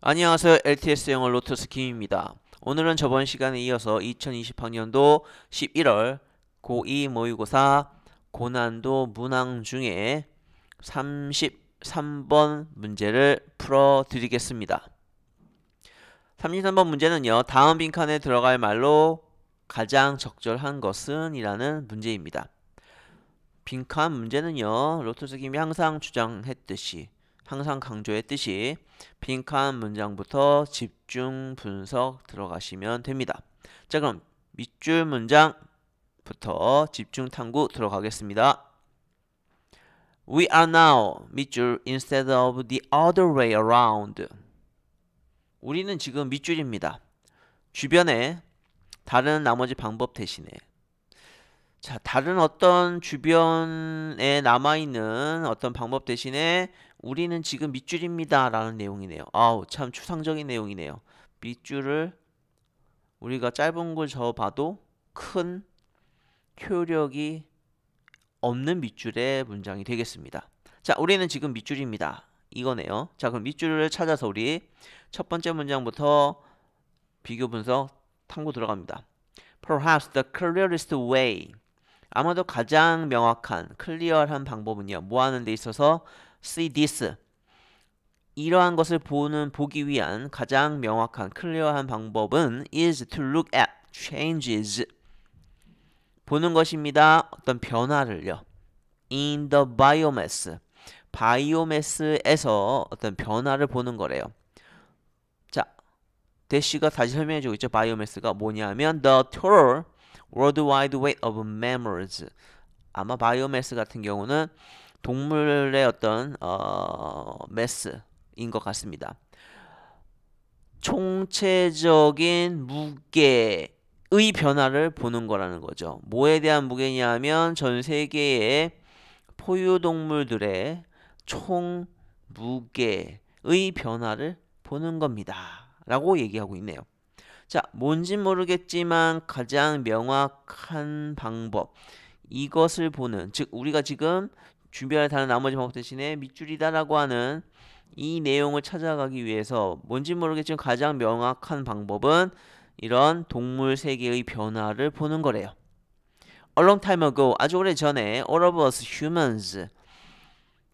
안녕하세요. LTS 영어 로터스 김입니다. 오늘은 저번 시간에 이어서 2020학년도 11월 고2 모의고사 고난도 문항 중에 33번 문제를 풀어 드리겠습니다. 33번 문제는요. 다음 빈칸에 들어갈 말로 가장 적절한 것은 이라는 문제입니다. 빈칸 문제는요. 로터스 김이 항상 주장했듯이 항상 강조했듯이 빈칸 문장부터 집중 분석 들어가시면 됩니다. 자 그럼 밑줄 문장부터 집중 탐구 들어가겠습니다. We are now 밑줄 instead of the other way around. 우리는 지금 밑줄입니다. 주변에 다른 나머지 방법 대신에 자 다른 어떤 주변에 남아있는 어떤 방법 대신에 우리는 지금 밑줄입니다. 라는 내용이네요. 아우, 참 추상적인 내용이네요. 밑줄을 우리가 짧은 걸접어봐도큰 효력이 없는 밑줄의 문장이 되겠습니다. 자, 우리는 지금 밑줄입니다. 이거네요. 자, 그럼 밑줄을 찾아서 우리 첫 번째 문장부터 비교 분석 탐구 들어갑니다. Perhaps the clearest way. 아마도 가장 명확한, 클리어한 방법은요. 뭐 하는 데 있어서 see this 이러한 것을 보는 보기 위한 가장 명확한 클리어한 방법은 is to look at changes 보는 것입니다. 어떤 변화를요. in the biomass 바이오매스에서 어떤 변화를 보는 거래요. 자, 대시가 다시 설명해 주고 있죠. 바이오매스가 뭐냐면 the total worldwide weight of mammals 아마 바이오매스 같은 경우는 동물의 어떤 어, 매스인 것 같습니다. 총체적인 무게의 변화를 보는 거라는 거죠. 뭐에 대한 무게냐 면전 세계의 포유동물들의 총 무게의 변화를 보는 겁니다. 라고 얘기하고 있네요. 자, 뭔진 모르겠지만 가장 명확한 방법. 이것을 보는, 즉, 우리가 지금 준비하여 다른 나머지 방법 대신에 밑줄이다라고 하는 이 내용을 찾아가기 위해서 뭔지 모르겠지만 가장 명확한 방법은 이런 동물 세계의 변화를 보는 거래요. A long time ago, 아주 오래 전에 all of us humans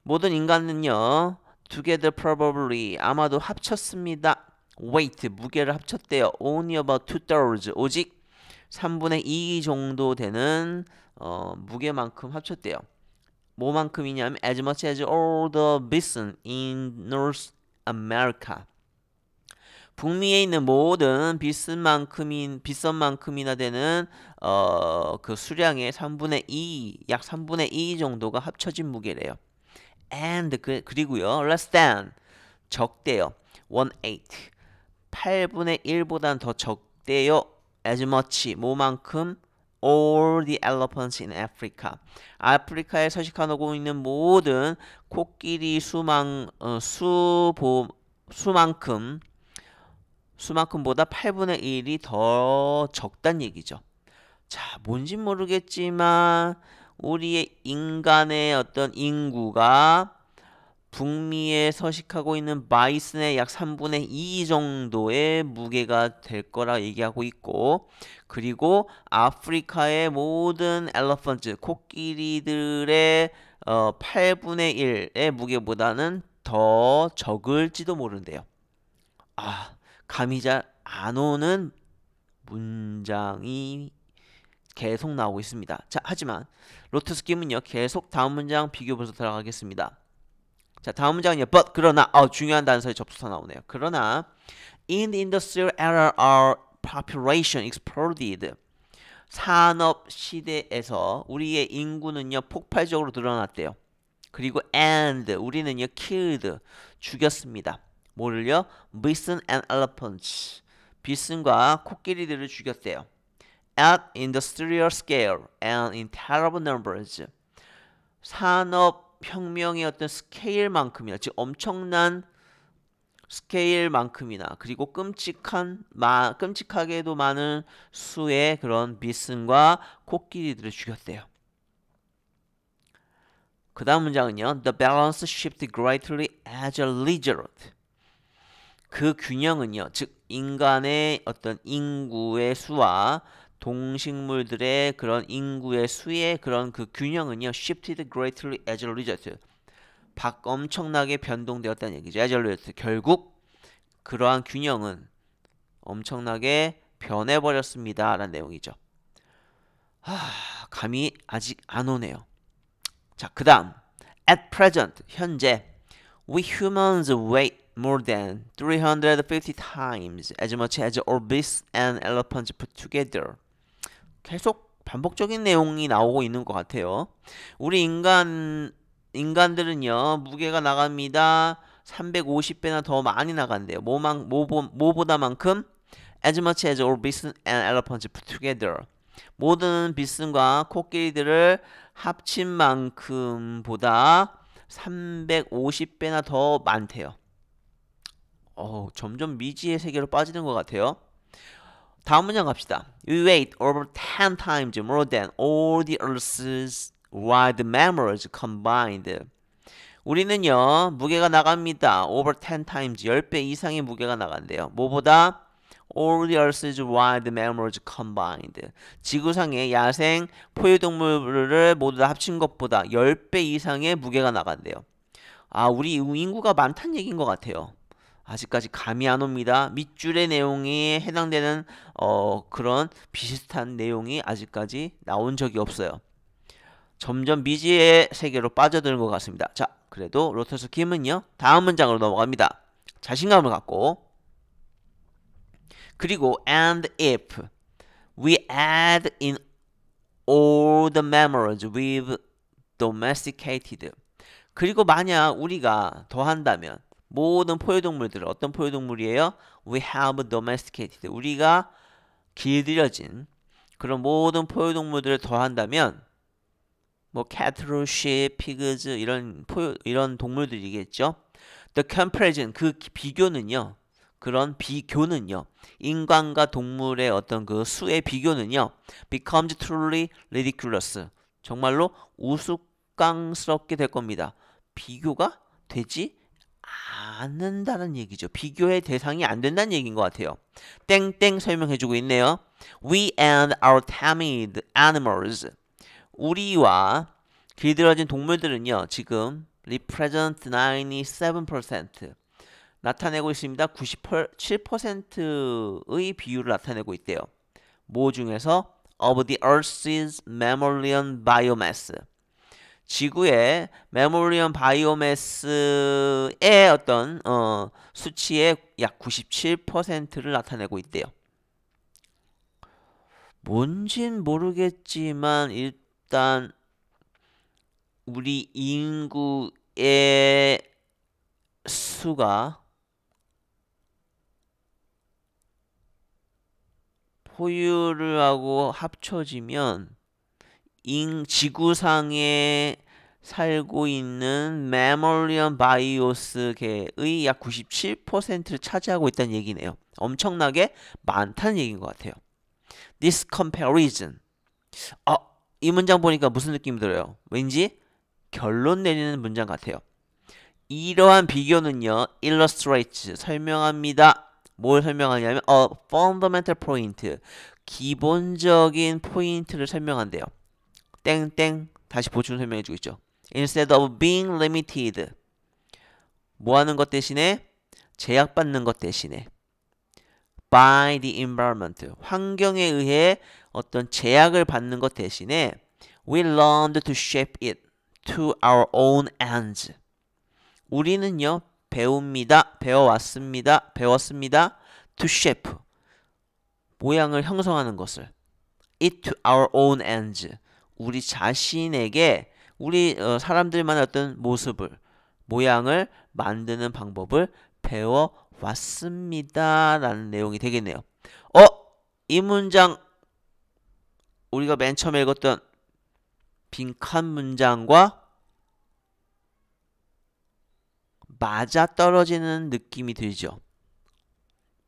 모든 인간은요 together probably 아마도 합쳤습니다. weight 무게를 합쳤대요. only about two thirds 오직 3분의 2 정도 되는 어, 무게만큼 합쳤대요. 뭐만큼이냐면 as much as all the bison in North America. 북미에 있는 모든 비슨만큼인 비선만큼이나 되는 어 그 수량의 3분의 2, 약 3분의 2 정도가 합쳐진 무게래요. and 그, 그리고요. less than 적대요. 1/8 8분의 1보단 더 적대요. as much 뭐만큼 all the elephants in Africa. 아프리카에 서식하고 있는 모든 코끼리 수망 어, 수보 수만큼 수만큼보다 8분의 1이 더 적단 얘기죠. 자, 뭔진 모르겠지만 우리의 인간의 어떤 인구가 북미에 서식하고 있는 마이슨의 약 3분의 2 정도의 무게가 될 거라 얘기하고 있고 그리고 아프리카의 모든 엘러펀트 코끼리들의 어, 8분의 1의 무게보다는 더 적을지도 모른대요. 아 감이 잘안 오는 문장이 계속 나오고 있습니다. 자, 하지만 로트스김은요 계속 다음 문장 비교 분석 들어가겠습니다. 자, 다음 문장은요. But 그러나 어, 중요한 단서의 접속사 나오네요. 그러나 in the industrial era our population exploded. 산업 시대에서 우리의 인구는요 폭발적으로 늘어났대요. 그리고 and 우리는요 killed 죽였습니다. 뭐를요? bison and elephants 비슨과 코끼리들을 죽였대요. at industrial scale and in terrible numbers 산업 혁명의 어떤 스케일만큼이나 즉 엄청난 스케일만큼이나 그리고 끔찍한 마, 끔찍하게도 많은 수의 그런 비슨과 코끼리들을 죽였대요. 그 다음 문장은요. The balance shifted greatly as a result. 그 균형은요. 즉 인간의 어떤 인구의 수와 동식물들의 그런 인구의 수의 그런 그 균형은요 shifted greatly as a result 박 엄청나게 변동되었다는 얘기죠 as a result 결국 그러한 균형은 엄청나게 변해버렸습니다 라는 내용이죠 하, 감이 아직 안 오네요 자그 다음 at present 현재 we humans wait more than 350 times as much as orbits and elephants put together 계속 반복적인 내용이 나오고 있는 것 같아요. 우리 인간 인간들은요 무게가 나갑니다. 350배나 더 많이 나간대요. 뭐만 뭐보, 뭐보다만큼 as much as all bison and elephants put together. 모든 비슨과 코끼리들을 합친 만큼보다 350배나 더 많대요. 어, 점점 미지의 세계로 빠지는 것 같아요. 다음 문장 갑시다. We wait over 10 times more than all the Earth's wide mammals combined. 우리는요, 무게가 나갑니다. over 10 times, 10배 이상의 무게가 나간대요. 뭐보다? all the earth's wild mammals combined. 지구상의 야생 포유동물을 모두 다 합친 것보다 10배 이상의 무게가 나간대요. 아, 우리 인구가 많다는 얘기인 것 같아요. 아직까지 감이 안 옵니다. 밑줄의 내용이 해당되는 어, 그런 비슷한 내용이 아직까지 나온 적이 없어요. 점점 미지의 세계로 빠져드는 것 같습니다. 자, 그래도 로터스 김은요. 다음 문장으로 넘어갑니다. 자신감을 갖고 그리고 and if we add in all the memories we've domesticated 그리고 만약 우리가 더한다면 모든 포유동물들 어떤 포유동물이에요? We have domesticated. 우리가 길들여진 그런 모든 포유동물들을 더한다면 뭐 cattle, sheep, pigs 이런 포유, 이런 동물들이겠죠. The comparison 그 비교는요. 그런 비교는요. 인간과 동물의 어떤 그 수의 비교는요. becomes truly ridiculous. 정말로 우스꽝스럽게 될 겁니다. 비교가 되지 않는다는 얘기죠. 비교의 대상이 안 된다는 얘기인 것 같아요. 땡땡 설명해주고 있네요. We and our tamed animals. 우리와 길들여진 동물들은요. 지금 represent 97% 나타내고 있습니다. 97%의 비율을 나타내고 있대요. 뭐 중에서 of the earth's mammalian biomass 지구의 메모리언 바이오매스의 어떤 어, 수치의 약 97%를 나타내고 있대요. 뭔진 모르겠지만 일단 우리 인구의 수가 포유를 하고 합쳐지면 인, 지구상에 살고 있는 메몰리언 바이오스계의 약 97%를 차지하고 있다는 얘기네요. 엄청나게 많다는 얘기인 것 같아요. This comparison. 아, 이 문장 보니까 무슨 느낌이 들어요? 왠지 결론 내리는 문장 같아요. 이러한 비교는요, illustrates 설명합니다. 뭘 설명하냐면 a fundamental point 기본적인 포인트를 설명한대요. 땡땡 다시 보충 설명해주고 있죠. Instead of being limited 뭐 하는 것 대신에 제약받는 것 대신에 by the environment 환경에 의해 어떤 제약을 받는 것 대신에 we learned to shape it to our own ends 우리는요 배웁니다 배워왔습니다 배웠습니다 to shape 모양을 형성하는 것을 it to our own ends 우리 자신에게 우리 어, 사람들만의 어떤 모습을 모양을 만드는 방법을 배워 왔습니다라는 내용이 되겠네요. 어, 이 문장 우리가 맨 처음에 읽었던 빈칸 문장과 맞아떨어지는 느낌이 들죠.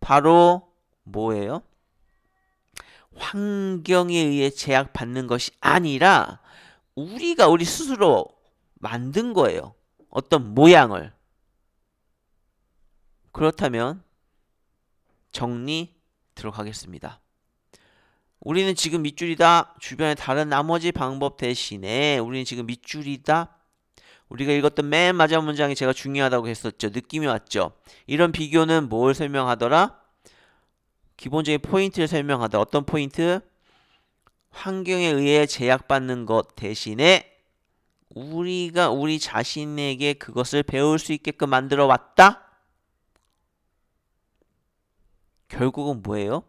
바로 뭐예요? 환경에 의해 제약받는 것이 아니라 우리가 우리 스스로 만든 거예요. 어떤 모양을. 그렇다면 정리 들어가겠습니다. 우리는 지금 밑줄이다. 주변의 다른 나머지 방법 대신에 우리는 지금 밑줄이다. 우리가 읽었던 맨 마지막 문장이 제가 중요하다고 했었죠. 느낌이 왔죠. 이런 비교는 뭘 설명하더라? 기본적인 포인트를 설명하다. 어떤 포인트? 환경에 의해 제약받는 것 대신에 우리가 우리 자신에게 그것을 배울 수 있게끔 만들어 왔다? 결국은 뭐예요?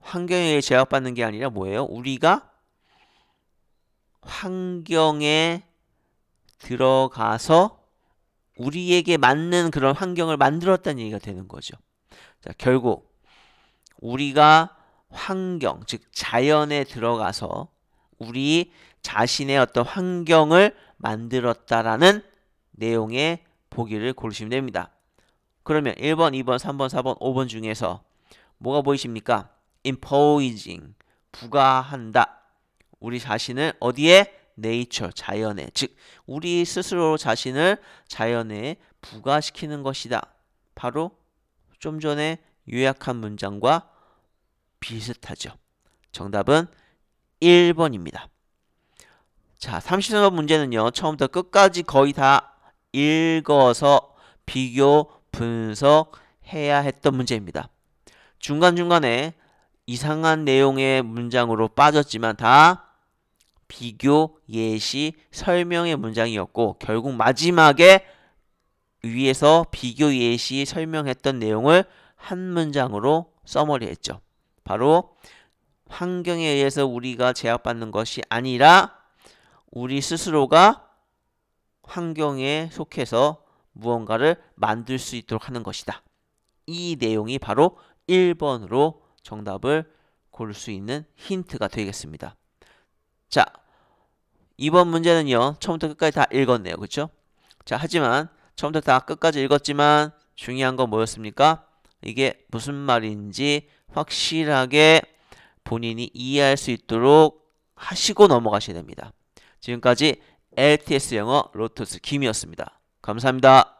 환경에 의해 제약받는 게 아니라 뭐예요? 우리가 환경에 들어가서 우리에게 맞는 그런 환경을 만들었다는 얘기가 되는 거죠. 자, 결국 우리가 환경, 즉 자연에 들어가서 우리 자신의 어떤 환경을 만들었다라는 내용의 보기를 고르시면 됩니다. 그러면 1번, 2번, 3번, 4번, 5번 중에서 뭐가 보이십니까? imposing, 부과한다. 우리 자신을 어디에? 네이처, 자연에. 즉, 우리 스스로 자신을 자연에 부과시키는 것이다. 바로 좀 전에 요약한 문장과 비슷하죠. 정답은 1번입니다. 자, 33번 문제는요. 처음부터 끝까지 거의 다 읽어서 비교, 분석해야 했던 문제입니다. 중간중간에 이상한 내용의 문장으로 빠졌지만 다 비교, 예시, 설명의 문장이었고 결국 마지막에 위에서 비교 예시 설명했던 내용을 한 문장으로 써머리했죠. 바로 환경에 의해서 우리가 제압받는 것이 아니라 우리 스스로가 환경에 속해서 무언가를 만들 수 있도록 하는 것이다. 이 내용이 바로 1번으로 정답을 고를 수 있는 힌트가 되겠습니다. 자, 2번 문제는요. 처음부터 끝까지 다 읽었네요. 그렇죠? 자, 하지만 처음부터 다 끝까지 읽었지만 중요한 건 뭐였습니까? 이게 무슨 말인지 확실하게 본인이 이해할 수 있도록 하시고 넘어가셔야 됩니다. 지금까지 LTS 영어 로토스 김이었습니다. 감사합니다.